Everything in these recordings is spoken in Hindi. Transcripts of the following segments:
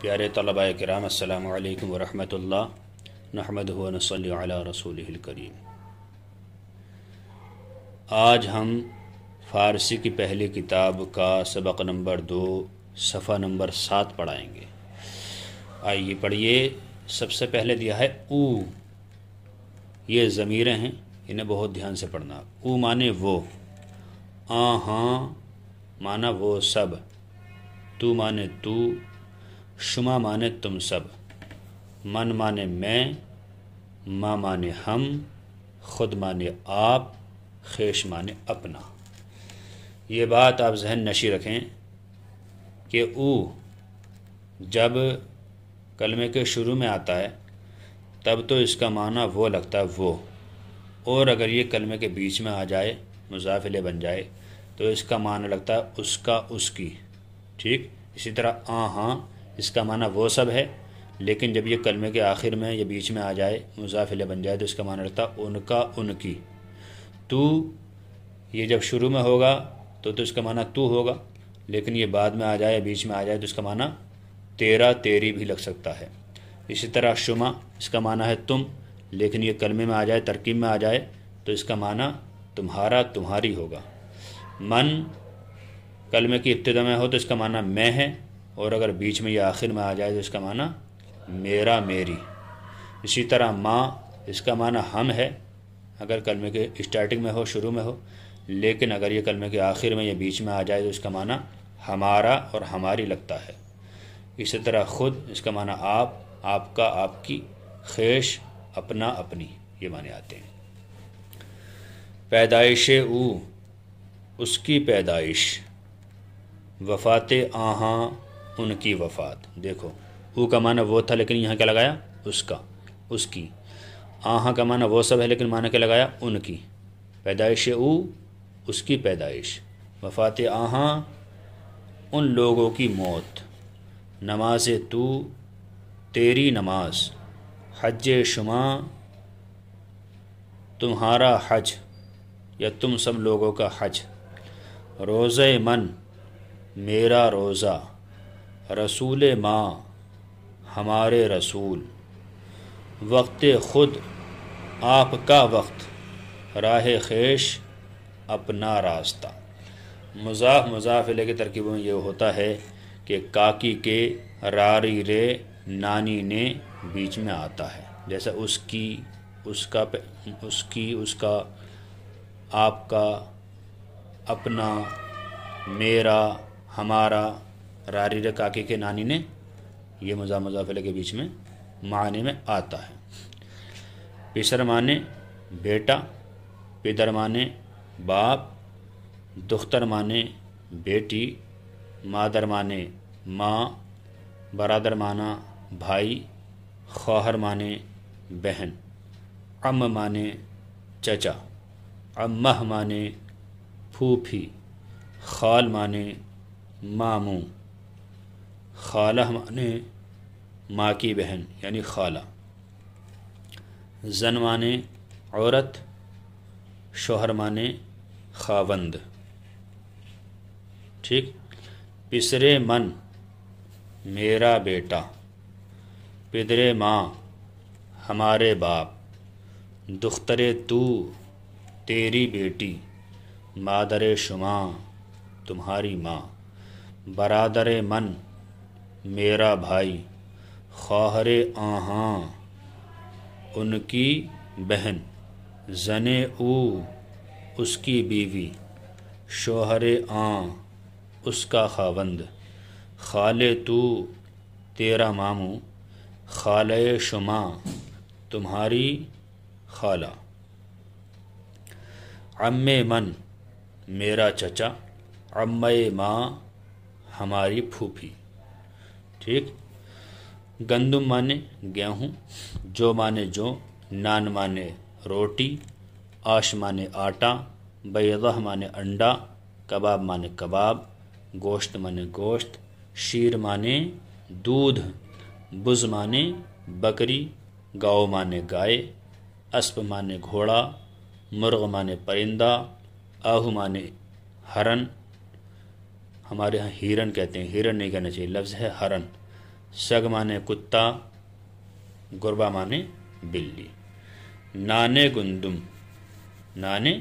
प्यारे तलबा कराम अल्लाम वरहमल नहमद नसल रसूल करीम आज हम फारसी की पहली किताब का सबक नंबर दो सफ़ा नंबर सात पढ़ाएंगे आइए पढ़िए सबसे पहले दिया है ऊ ये ज़मीरें हैं इन्हें बहुत ध्यान से पढ़ना ऊ माने वो आ हाँ माना वो सब तू माने तू शुमा माने तुम सब मन माने मैं माँ माने हम खुद माने आप खेश माने अपना ये बात आप जहन नशी रखें कि ऊ जब कलमे के शुरू में आता है तब तो इसका माना वो लगता है वो और अगर ये कलमे के बीच में आ जाए मुजाफिले बन जाए तो इसका माना लगता है उसका उसकी ठीक इसी तरह आ हाँ इसका माना वो सब है लेकिन जब ये कलमे के आखिर में या बीच में आ जाए मुजाफिले बन जाए तो इसका माना रहता उनका उनकी तू ये जब शुरू में होगा तो तो इसका माना तू होगा लेकिन ये बाद में आ जाए बीच में आ जाए तो इसका माना तेरा तेरी भी लग सकता है इसी तरह शुमा इसका माना है तुम लेकिन ये कलमे में आ जाए तरकीब में आ जाए तो इसका माना तुम्हारा तुम्हारी होगा मन कलमे की इब्तदा में हो तो इसका माना मैं है और अगर बीच में या आखिर में आ जाए तो इसका माना मेरा मेरी इसी तरह माँ इसका माना हम है अगर कलमे के स्टार्टिंग में हो शुरू में हो लेकिन अगर ये कलमे के आखिर में या बीच में आ जाए तो इसका माना हमारा और हमारी लगता है इसी तरह खुद इसका माना आप आपका आपकी खेश अपना अपनी ये माने आते हैं पैदाइश ऊ उसकी पैदाइश वफात आहाँ उनकी वफ़ात देखो ऊ का माना वो था लेकिन यहाँ क्या लगाया उसका उसकी आहा का माना वो सब है लेकिन माना क्या लगाया उनकी पैदाइश ऊ उसकी पैदाइश वफ़ात आहा उन लोगों की मौत नमाज तू तेरी नमाज हज शुमा तुम्हारा हज या तुम सब लोगों का हज रोज़ मन मेरा रोज़ा रसूल माँ हमारे रसूल वक्त खुद आपका वक्त राह खेश अपना रास्ता मज़ाफ़ मज़ाफ़िले की तरकीब में ये होता है कि काकी के रारी रे नानी ने बीच में आता है जैसा उसकी उसका उसकी उसका आपका अपना मेरा हमारा रारी रे काके के नानी ने ये मजा मजाफिले के बीच में माने में आता है पिसर माने बेटा पिदर माने बाप दुख्तर माने बेटी मादर माने माँ बरादर माना भाई खौहर माने बहन अम माने चचा अम्मा माने फूफी खाल माने मामू खाला माने माँ की बहन यानी खाला जन माने औरत शोहर माने खावंद ठीक पिसरे मन मेरा बेटा पिदरे माँ हमारे बाप दुख्तरे तू तेरी बेटी मादर शुमा तुम्हारी माँ बरादरे मन मेरा भाई खाहर आहा उनकी बहन जने ऊ उसकी बीवी शोहर आ उसका खावंद खाले तू तेरा मामू खाले शुमा तुम्हारी खाला अम्मे मन मेरा चचा अम्मे माँ हमारी फूफी ठीक गंदम माने गेहूँ जो माने जो नान माने रोटी आश माने आटा बैदह माने अंडा कबाब माने कबाब गोश्त माने गोश्त शीर माने दूध बुज माने बकरी गाओ माने गाय अस्प माने घोड़ा मुर्ग माने परिंदा आहू माने हरन हमारे यहाँ हिरन कहते हैं हिरन नहीं कहना चाहिए लफ्ज़ है हरन सग माने कुत्ता गुरबा माने बिल्ली नाने गुंदुम नाने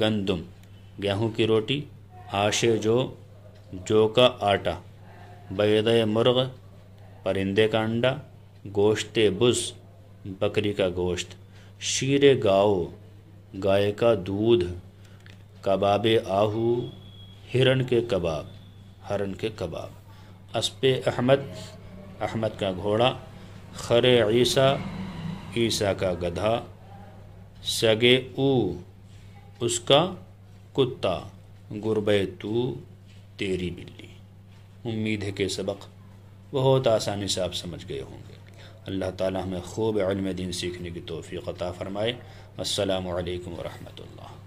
गंदुम गेहूं की रोटी आशे जो जो का आटा बैद मुर्ग परिंदे का अंडा गोश्त बुस बकरी का गोश्त शीर गाओ गाय का दूध कबाब आहू हिरण के कबाब हरन के कबाब असप अहमद अहमद का घोड़ा खर ईसा ईसा का गधा सगे ऊ उसका कुत्ता गुरब तू तेरी बिल्ली उम्मीद है कि सबक बहुत आसानी से आप समझ गए होंगे अल्लाह ताला हमें खूब आलम दिन सीखने की तोफ़ी अता फ़रमाए अल्लाम वरहमल